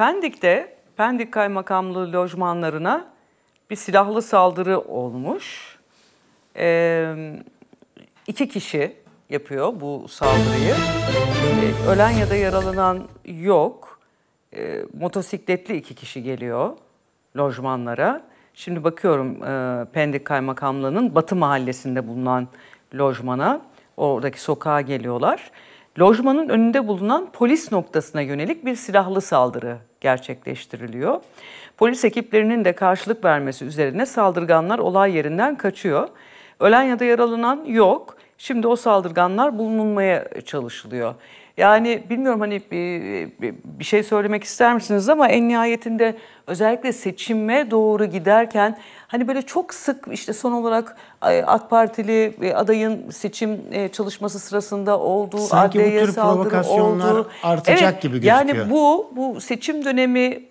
Pendik'te Pendik Kaymakamlığı lojmanlarına bir silahlı saldırı olmuş. Ee, iki kişi yapıyor bu saldırıyı. Ee, ölen ya da yaralanan yok. Ee, motosikletli iki kişi geliyor lojmanlara. Şimdi bakıyorum e, Pendik Kaymakamlığı'nın Batı Mahallesi'nde bulunan lojmana. Oradaki sokağa geliyorlar. Lojmanın önünde bulunan polis noktasına yönelik bir silahlı saldırı gerçekleştiriliyor. Polis ekiplerinin de karşılık vermesi üzerine saldırganlar olay yerinden kaçıyor. Ölen ya da yaralanan yok. Şimdi o saldırganlar bulunmaya çalışılıyor. Yani bilmiyorum hani e, e, bir şey söylemek ister misiniz ama en nihayetinde özellikle seçime doğru giderken hani böyle çok sık işte son olarak e, AK Partili adayın seçim çalışması sırasında olduğu Sanki adliyeye bu tür provokasyonlar olduğu. artacak evet, gibi gözüküyor. Yani bu bu seçim dönemi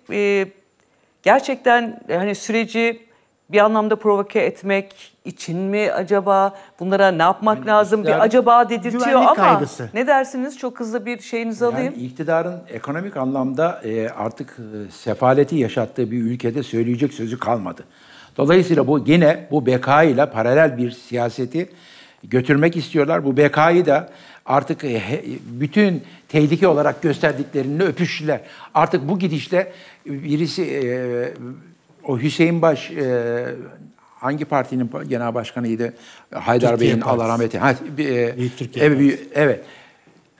gerçekten hani süreci bir anlamda provoke etmek için mi acaba? Bunlara ne yapmak yani lazım? Bir acaba dedirtiyor ama kaygısı. ne dersiniz? Çok hızlı bir şeyinizi yani alayım. İktidarın ekonomik anlamda e, artık e, sefaleti yaşattığı bir ülkede söyleyecek sözü kalmadı. Dolayısıyla bu yine bu beka ile paralel bir siyaseti götürmek istiyorlar. Bu bekayı da artık e, bütün tehlike olarak gösterdiklerini öpüştüler. Artık bu gidişle birisi o Hüseyin Baş e, hangi partinin genel başkanıydı? Haydar Bey'in Allah rahmet eylesin. E, Büyük Türkiye evet, Partisi. Evet.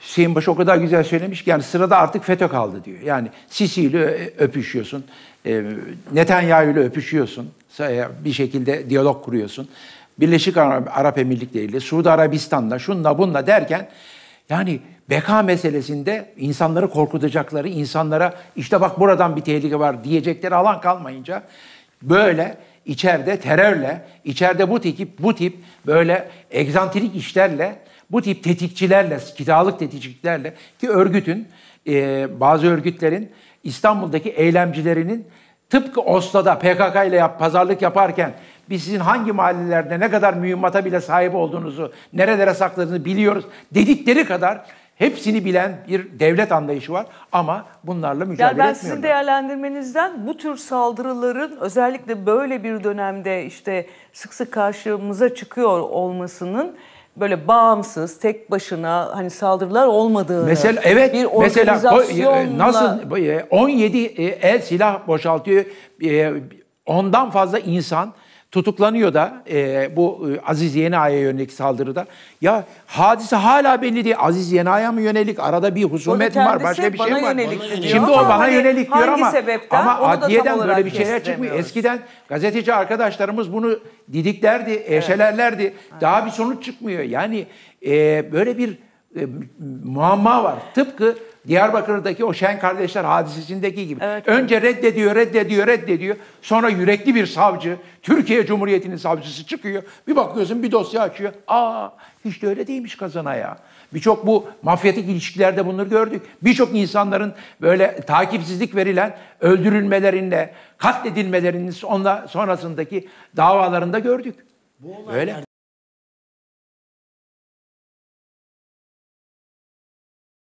Hüseyin Baş o kadar güzel söylemiş ki yani sırada artık FETÖ kaldı diyor. Yani Sisi ile e, öpüşüyorsun. E, Netanyahu ile öpüşüyorsun. E, bir şekilde diyalog kuruyorsun. Birleşik Arap Emirlikleri ile, Suudi Arabistan'la, şunla bunla derken yani beka meselesinde insanları korkutacakları, insanlara işte bak buradan bir tehlike var diyecekleri alan kalmayınca böyle içeride terörle, içeride bu tip bu tip böyle egzantrik işlerle, bu tip tetikçilerle, kiralık tetikçilerle ki örgütün e, bazı örgütlerin İstanbul'daki eylemcilerinin tıpkı Oslo'da PKK ile yap, pazarlık yaparken biz sizin hangi mahallelerde ne kadar mühimmata bile sahip olduğunuzu, nerelere sakladığınızı biliyoruz dedikleri kadar hepsini bilen bir devlet anlayışı var ama bunlarla mücadele yani ben sizin değerlendirmenizden bu tür saldırıların özellikle böyle bir dönemde işte sık sık karşımıza çıkıyor olmasının böyle bağımsız, tek başına hani saldırılar olmadığını. Mesela evet bir mesela e, nasıl 17 e, e, el silah boşaltıyor ondan fazla insan Tutuklanıyor da e, bu e, Aziz Yenaa'ya yönelik saldırıda. Ya hadise hala belli değil. Aziz Yenaa'ya mı yönelik? Arada bir husumet mi var? Başka bir şey mi var? Şimdi o bana hani yönelik diyor ama sebepten, ama adliyeden böyle bir şeyler çıkmıyor. Eskiden gazeteci arkadaşlarımız bunu didiklerdi, eşelerlerdi. Evet. Daha bir sonuç çıkmıyor. Yani e, böyle bir e, muamma var. Tıpkı Diyarbakır'daki o Şen kardeşler hadisesindeki gibi. Evet. Önce reddediyor, reddediyor, reddediyor. Sonra yürekli bir savcı, Türkiye Cumhuriyeti'nin savcısı çıkıyor. Bir bakıyorsun bir dosya açıyor. Aa hiç de öyle değilmiş kazana ya. Birçok bu mafyatik ilişkilerde bunları gördük. Birçok insanların böyle takipsizlik verilen öldürülmelerinde, katledilmelerinin onla, sonrasındaki davalarında gördük. Bu olaylar... Öyle.